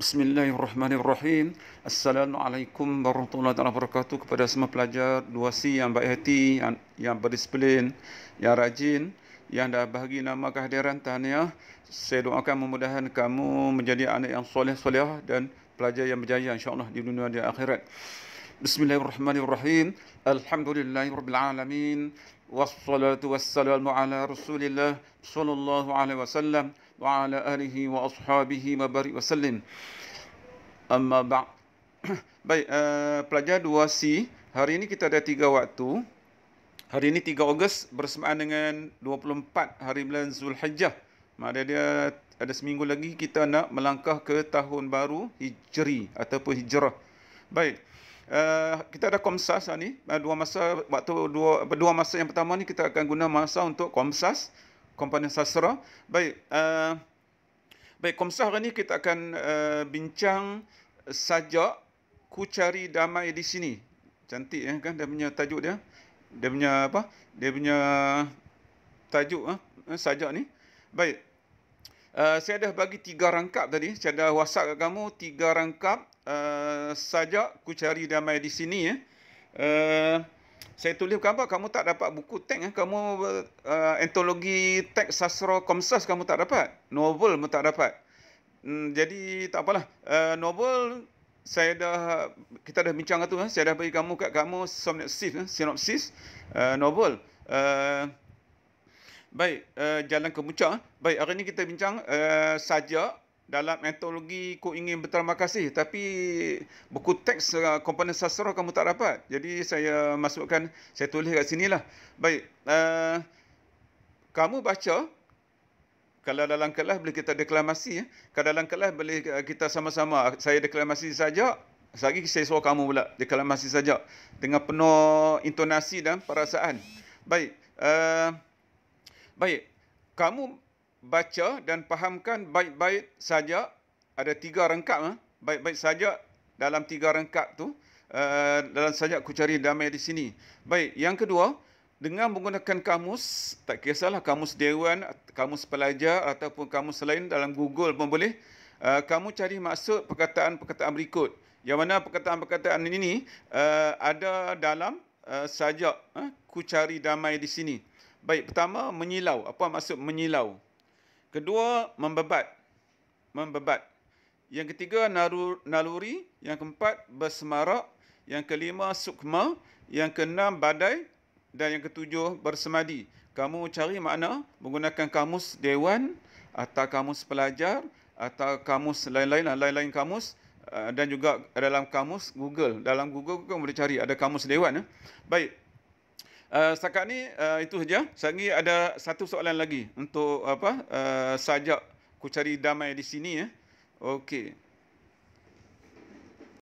Bismillahirrahmanirrahim. Assalamualaikum warahmatullahi wabarakatuh kepada semua pelajar dua si yang baik hati, yang, yang berdisiplin, yang rajin, yang dah bagi nama kehadiran tahniah. Saya doakan memudahkan kamu menjadi anak yang soleh-soleh dan pelajar yang berjaya Insyaallah di dunia dan akhirat. بسم الله الرحمن الرحيم الحمد لله رب العالمين والصلاة والسلام على رسول الله صلى الله عليه وسلم وعلى آله وأصحابه وبارك وسلم أما بعد Baik, eh, pelajar 2C Hari ini kita ada tiga waktu Hari ini 3 Ogos bersamaan dengan 24 hari bulan Zulhijjah Maksudnya dia ada seminggu lagi kita nak melangkah ke tahun baru Hijri ataupun Hijrah Baik. Uh, kita ada komsas lah ni eh, dua masa waktu dua dua masa yang pertama ni kita akan guna masa untuk komsas komponen sastra. Baik. Uh, baik komsas hari ni kita akan uh, bincang sajak ku cari damai di sini. Cantik ya kan dia punya tajuk dia. Dia punya apa? Dia punya tajuk ah ha? sajak ni. Baik. Eh, saya dah bagi tiga rangkap tadi. Saya dah whatsapp ke kamu tiga rangkap uh, eh, saja ku cari damai di sini. Ya. Uh, saya tulis apa? kamu tak dapat buku teks. Eh. Kamu uh, antologi teks sastra komsas kamu tak dapat. Novel pun tak dapat. Hmm, jadi tak apalah. Uh, novel saya dah kita dah bincang tu. Saya dah bagi kamu kat kamu sinopsis. sinopsis uh, novel. Uh, Baik, uh, jalan kemuca. Eh. Baik, hari ini kita bincang uh, eh, sajak dalam etologi ku ingin berterima kasih tapi buku teks uh, komponen sastra kamu tak dapat. Jadi saya masukkan, saya tulis kat sini lah. Baik, uh, kamu baca kalau dalam kelas boleh kita deklamasi. Eh. Kalau dalam kelas boleh uh, kita sama-sama saya deklamasi saja. Sagi saya suruh kamu pula deklamasi saja dengan penuh intonasi dan perasaan. Baik, uh, Baik. Kamu baca dan fahamkan baik-baik saja. Ada tiga rengkap. Eh? Ha? Baik-baik saja dalam tiga rengkap tu. Uh, dalam saja ku cari damai di sini. Baik. Yang kedua. Dengan menggunakan kamus. Tak kisahlah kamus dewan. Kamus pelajar. Ataupun kamus lain dalam Google pun boleh. Uh, kamu cari maksud perkataan-perkataan berikut. Yang mana perkataan-perkataan ini uh, ada dalam uh, sajak. Uh, ku cari damai di sini. Baik, pertama menyilau. Apa maksud menyilau? Kedua, membebat. Membebat. Yang ketiga, naluri. Yang keempat, bersemarak. Yang kelima, sukma. Yang keenam, badai. Dan yang ketujuh, bersemadi. Kamu cari makna menggunakan kamus dewan atau kamus pelajar atau kamus lain-lain lain-lain kamus eh, dan juga dalam kamus Google dalam Google kamu boleh cari ada kamus dewan eh. baik Eh, setakat ni uh, itu saja. Sekarang ada satu soalan lagi untuk apa uh, sajak ku cari damai di sini ya. Okey.